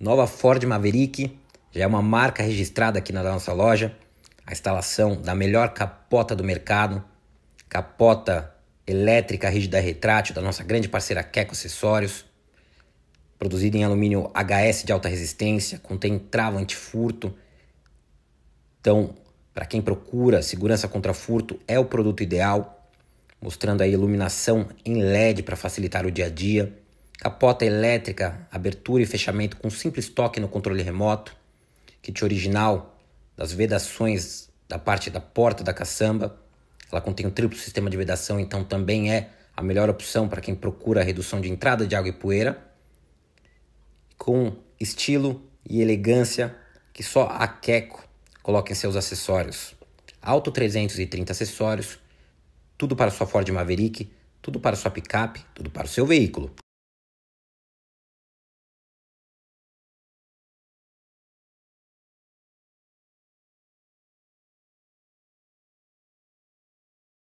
nova Ford Maverick, já é uma marca registrada aqui na nossa loja. A instalação da melhor capota do mercado, capota elétrica rígida retrátil da nossa grande parceira Keco Acessórios, produzida em alumínio HS de alta resistência, contém trava antifurto. Então, para quem procura segurança contra furto, é o produto ideal, mostrando a iluminação em LED para facilitar o dia a dia capota elétrica, abertura e fechamento com simples toque no controle remoto, kit original das vedações da parte da porta da caçamba. Ela contém um triplo sistema de vedação, então também é a melhor opção para quem procura a redução de entrada de água e poeira. Com estilo e elegância que só a Queco coloca em seus acessórios. Alto 330 acessórios, tudo para sua Ford Maverick, tudo para sua picape, tudo para o seu veículo.